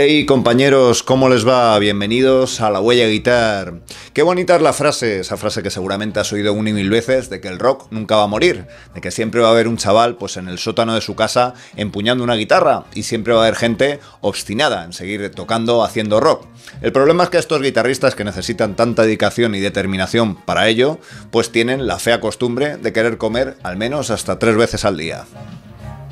Hey compañeros, ¿cómo les va? Bienvenidos a La Huella Guitar. Qué bonita es la frase, esa frase que seguramente has oído un y mil veces, de que el rock nunca va a morir, de que siempre va a haber un chaval pues en el sótano de su casa empuñando una guitarra y siempre va a haber gente obstinada en seguir tocando, haciendo rock. El problema es que estos guitarristas que necesitan tanta dedicación y determinación para ello, pues tienen la fea costumbre de querer comer al menos hasta tres veces al día.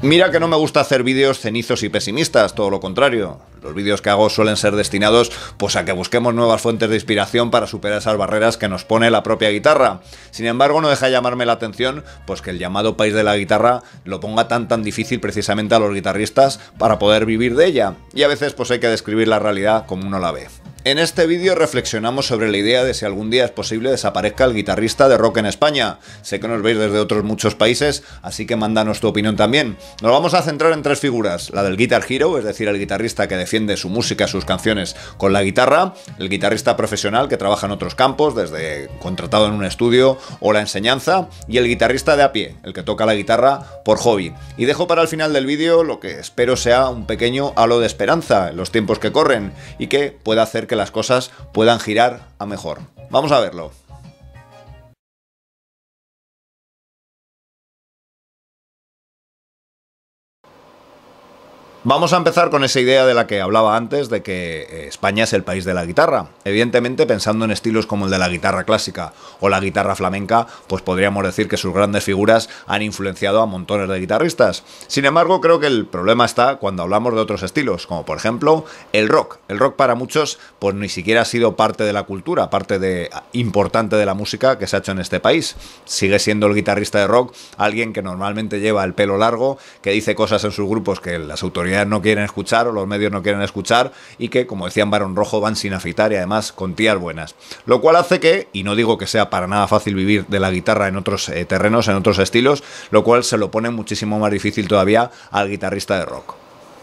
Mira que no me gusta hacer vídeos cenizos y pesimistas, todo lo contrario. Los vídeos que hago suelen ser destinados pues a que busquemos nuevas fuentes de inspiración para superar esas barreras que nos pone la propia guitarra. Sin embargo, no deja llamarme la atención pues que el llamado país de la guitarra lo ponga tan tan difícil precisamente a los guitarristas para poder vivir de ella. Y a veces pues hay que describir la realidad como uno la ve. En este vídeo reflexionamos sobre la idea de si algún día es posible desaparezca el guitarrista de rock en España. Sé que nos veis desde otros muchos países, así que mándanos tu opinión también. Nos vamos a centrar en tres figuras, la del Guitar Hero, es decir, el guitarrista que defiende su música, sus canciones con la guitarra, el guitarrista profesional que trabaja en otros campos, desde contratado en un estudio o la enseñanza, y el guitarrista de a pie, el que toca la guitarra por hobby. Y dejo para el final del vídeo lo que espero sea un pequeño halo de esperanza en los tiempos que corren y que pueda hacer que las cosas puedan girar a mejor. Vamos a verlo. Vamos a empezar con esa idea de la que hablaba antes, de que eh, España es el país de la guitarra. Evidentemente, pensando en estilos como el de la guitarra clásica o la guitarra flamenca, pues podríamos decir que sus grandes figuras han influenciado a montones de guitarristas. Sin embargo, creo que el problema está cuando hablamos de otros estilos, como por ejemplo el rock. El rock para muchos, pues ni siquiera ha sido parte de la cultura, parte de, ah, importante de la música que se ha hecho en este país. Sigue siendo el guitarrista de rock alguien que normalmente lleva el pelo largo, que dice cosas en sus grupos que las autoridades no quieren escuchar o los medios no quieren escuchar y que, como decían Barón Rojo, van sin afitar y además con tías buenas. Lo cual hace que, y no digo que sea para nada fácil vivir de la guitarra en otros eh, terrenos, en otros estilos, lo cual se lo pone muchísimo más difícil todavía al guitarrista de rock.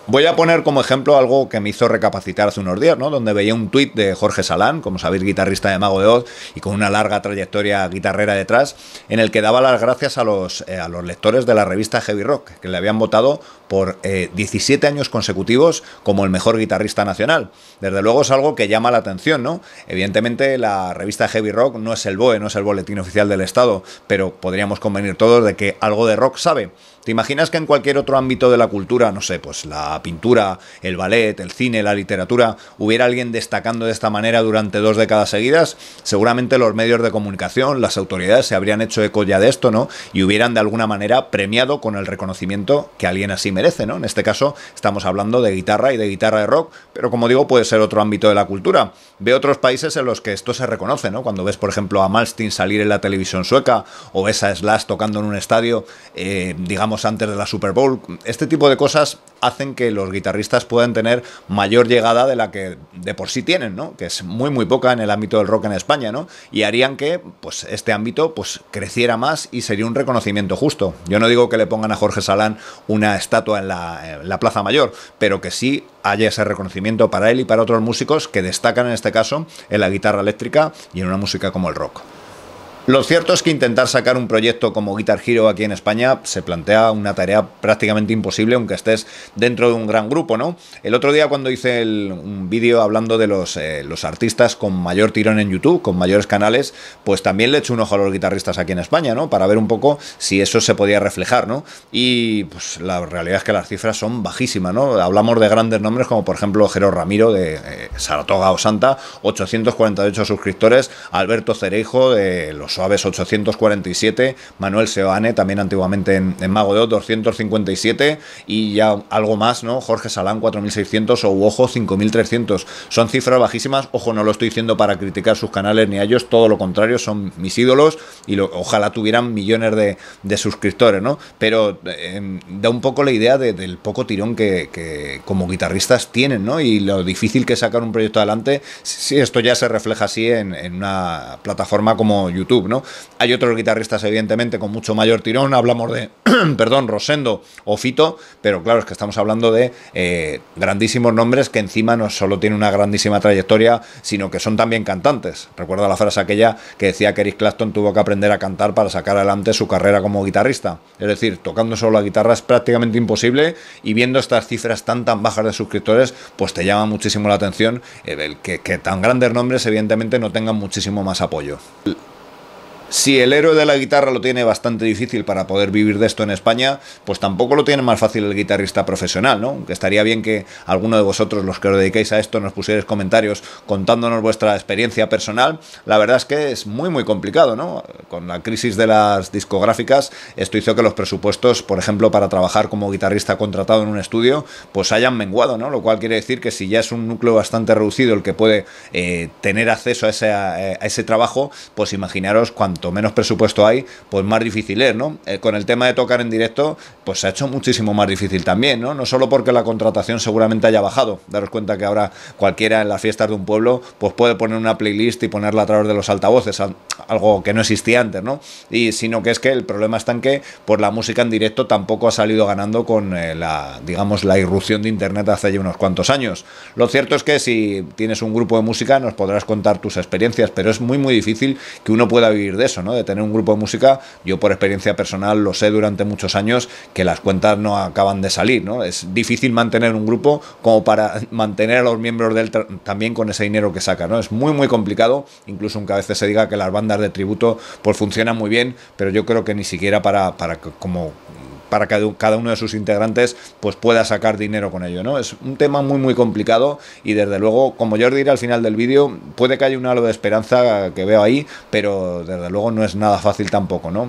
Voy a poner como ejemplo algo que me hizo recapacitar hace unos días, ¿no? Donde veía un tweet de Jorge Salán, como sabéis, guitarrista de Mago de Oz y con una larga trayectoria guitarrera detrás, en el que daba las gracias a los, eh, a los lectores de la revista Heavy Rock, que le habían votado por 17 eh, años consecutivos como el mejor guitarrista nacional. Desde luego es algo que llama la atención, ¿no? Evidentemente la revista Heavy Rock no es el BOE, no es el boletín oficial del Estado, pero podríamos convenir todos de que algo de rock sabe. ¿Te imaginas que en cualquier otro ámbito de la cultura, no sé, pues la pintura, el ballet, el cine, la literatura, hubiera alguien destacando de esta manera durante dos décadas seguidas, seguramente los medios de comunicación, las autoridades se habrían hecho eco ya de esto, ¿no? Y hubieran de alguna manera premiado con el reconocimiento que alguien así merece, ¿no? En este caso estamos hablando de guitarra y de guitarra de rock, pero como digo, puede ser otro ámbito de la cultura. Ve otros países en los que esto se reconoce, ¿no? Cuando ves, por ejemplo, a Malmsteen salir en la televisión sueca o ves a Slash tocando en un estadio, eh, digamos, antes de la Super Bowl, este tipo de cosas hacen que los guitarristas puedan tener mayor llegada de la que de por sí tienen, ¿no? Que es muy muy poca en el ámbito del rock en España, ¿no? Y harían que pues este ámbito pues creciera más y sería un reconocimiento justo. Yo no digo que le pongan a Jorge Salán una estatua en la, en la Plaza Mayor, pero que sí haya ese reconocimiento para él y para otros músicos que destacan en este caso en la guitarra eléctrica y en una música como el rock. Lo cierto es que intentar sacar un proyecto como Guitar Hero aquí en España se plantea una tarea prácticamente imposible, aunque estés dentro de un gran grupo, ¿no? El otro día cuando hice el, un vídeo hablando de los, eh, artistas con mayor tirón en YouTube, con mayores canales, pues también le eché un ojo a los guitarristas aquí en España, ¿no? Para ver un poco si eso se podía reflejar, ¿no? Y pues la realidad es que las cifras son bajísimas, ¿no? Hablamos de grandes nombres como por ejemplo Jero Ramiro de eh, Saratoga o Santa, 848 suscriptores, Alberto Cerejo de Los Suaves 847, Manuel Seoane, también antiguamente en, Mago de 257 y ya algo más, ¿no? Jorge Salán 4600 o Ojo 5300. Son cifras bajísimas, ojo, no lo estoy diciendo para criticar sus canales ni a ellos, todo lo contrario, son mis ídolos y ojalá tuvieran millones de, suscriptores, ¿no? Pero eh, da un poco la idea del poco tirón que, como guitarristas tienen, ¿no? Y lo difícil que es sacar un proyecto adelante, si esto ya se refleja así en una plataforma como YouTube. Hay otros guitarristas, evidentemente, con mucho mayor tirón. Hablamos de, perdón, Rosendo o Fito, pero claro, es que estamos hablando de eh, grandísimos nombres que encima no solo tienen una grandísima trayectoria, sino que son también cantantes. Recuerda la frase aquella que decía que Eric Clapton tuvo que aprender a cantar para sacar adelante su carrera como guitarrista. Es decir, tocando solo la guitarra es prácticamente imposible y viendo estas cifras tan tan bajas de suscriptores, pues te llama muchísimo la atención eh, que, que tan grandes nombres evidentemente no tengan muchísimo más apoyo si el héroe de la guitarra lo tiene bastante difícil para poder vivir de esto en España, pues tampoco lo tiene más fácil el guitarrista profesional, ¿no? estaría bien que alguno de vosotros, los que os dediquéis a esto, nos pusierais comentarios contándonos vuestra experiencia personal. La verdad es que es muy, muy complicado, ¿no? Con la crisis de las discográficas, esto hizo que los presupuestos, por ejemplo, para trabajar como guitarrista contratado en un estudio, pues hayan menguado, ¿no? Lo cual quiere decir que si ya es un núcleo bastante reducido el que puede eh, tener acceso a ese, eh, a ese trabajo, pues imaginaros cuando cuanto menos presupuesto hay, pues más difícil es, ¿no? Eh, con el tema de tocar en directo, pues se ha hecho muchísimo más difícil también, ¿no? No solo porque la contratación seguramente haya bajado, daros cuenta que ahora cualquiera en las fiestas de un pueblo, pues puede poner una playlist y ponerla a través de los altavoces, algo que no existía antes, ¿no? Y sino que es que el problema está en que por pues la música en directo tampoco ha salido ganando con eh, la, digamos, la irrupción de internet hace ya unos cuantos años. Lo cierto es que si tienes un grupo de música nos podrás contar tus experiencias, pero es muy muy difícil que uno pueda vivir de eso, ¿no? De tener un grupo de música, yo por experiencia personal lo sé durante muchos años que las cuentas no acaban de salir, ¿no? Es difícil mantener un grupo como para mantener a los miembros del también con ese dinero que saca, ¿no? Es muy muy complicado, incluso aunque a veces se diga que las bandas de tributo pues funcionan muy bien, pero yo creo que ni siquiera para para como para que cada uno de sus integrantes pues pueda sacar dinero con ello, ¿no? Es un tema muy muy complicado y desde luego, como yo os diré al final del vídeo, puede que haya un halo de esperanza que veo ahí, pero desde luego no es nada fácil tampoco, ¿no?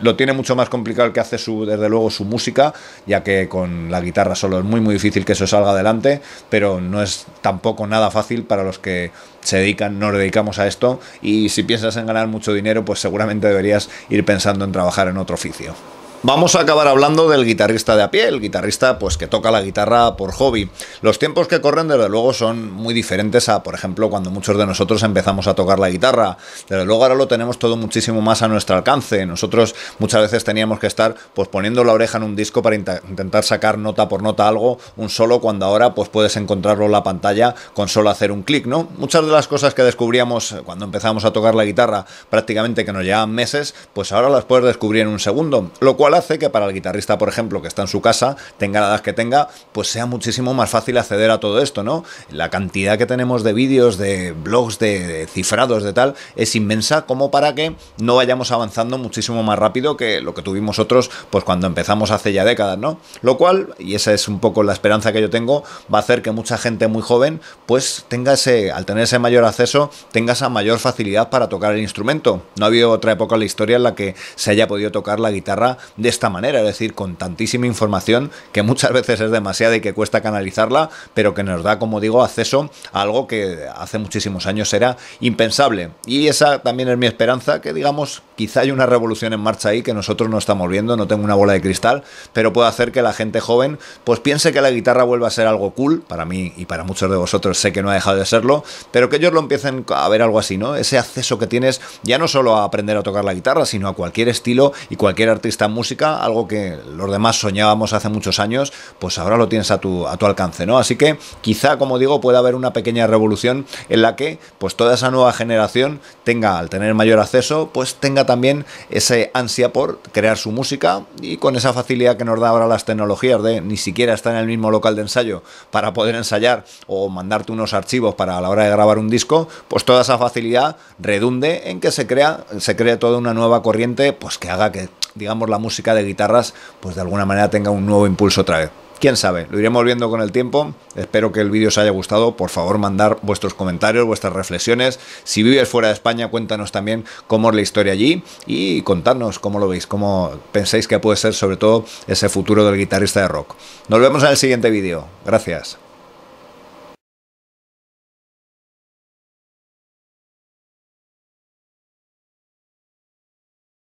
Lo tiene mucho más complicado el que hace su, desde luego su música, ya que con la guitarra solo es muy muy difícil que eso salga adelante, pero no es tampoco nada fácil para los que se dedican, nos dedicamos a esto y si piensas en ganar mucho dinero, pues seguramente deberías ir pensando en trabajar en otro oficio. Vamos a acabar hablando del guitarrista de a pie, el guitarrista pues que toca la guitarra por hobby. Los tiempos que corren desde luego son muy diferentes a, por ejemplo, cuando muchos de nosotros empezamos a tocar la guitarra. Desde luego ahora lo tenemos todo muchísimo más a nuestro alcance. Nosotros muchas veces teníamos que estar pues poniendo la oreja en un disco para intentar sacar nota por nota algo, un solo cuando ahora pues puedes encontrarlo en la pantalla con solo hacer un clic, ¿no? Muchas de las cosas que descubríamos cuando empezamos a tocar la guitarra prácticamente que nos llevaban meses, pues ahora las puedes descubrir en un segundo, lo cual hace que para el guitarrista, por ejemplo, que está en su casa, tenga la edad que tenga, pues sea muchísimo más fácil acceder a todo esto, ¿no? La cantidad que tenemos de vídeos, de blogs, de, cifrados, de tal, es inmensa como para que no vayamos avanzando muchísimo más rápido que lo que tuvimos otros, pues cuando empezamos hace ya décadas, ¿no? Lo cual, y esa es un poco la esperanza que yo tengo, va a hacer que mucha gente muy joven, pues tenga ese, al tener ese mayor acceso, tenga esa mayor facilidad para tocar el instrumento. No ha habido otra época en la historia en la que se haya podido tocar la guitarra de esta manera, es decir, con tantísima información que muchas veces es demasiada y que cuesta canalizarla, pero que nos da, como digo, acceso a algo que hace muchísimos años era impensable. Y esa también es mi esperanza, que digamos Quizá hay una revolución en marcha ahí que nosotros no estamos viendo, no tengo una bola de cristal, pero puede hacer que la gente joven pues piense que la guitarra vuelva a ser algo cool, para mí y para muchos de vosotros sé que no ha dejado de serlo, pero que ellos lo empiecen a ver algo así, ¿no? Ese acceso que tienes ya no solo a aprender a tocar la guitarra, sino a cualquier estilo y cualquier artista en música, algo que los demás soñábamos hace muchos años, pues ahora lo tienes a tu, alcance, ¿no? Así que quizá, como digo, pueda haber una pequeña revolución en la que pues toda esa nueva generación tenga, al tener mayor acceso, pues tenga también ese ansia por crear su música y con esa facilidad que nos da ahora las tecnologías de ni siquiera estar en el mismo local de ensayo para poder ensayar o mandarte unos archivos para a la hora de grabar un disco, pues toda esa facilidad redunde en que se crea, se crea toda una nueva corriente, pues que haga que digamos la música de guitarras pues de alguna manera tenga un nuevo impulso otra vez quién sabe, lo iremos viendo con el tiempo. Espero que el vídeo os haya gustado. Por favor, mandar vuestros comentarios, vuestras reflexiones. Si vives fuera de España, cuéntanos también cómo es la historia allí y contadnos cómo lo veis, cómo pensáis que puede ser sobre todo ese futuro del guitarrista de rock. Nos vemos en el siguiente vídeo. Gracias.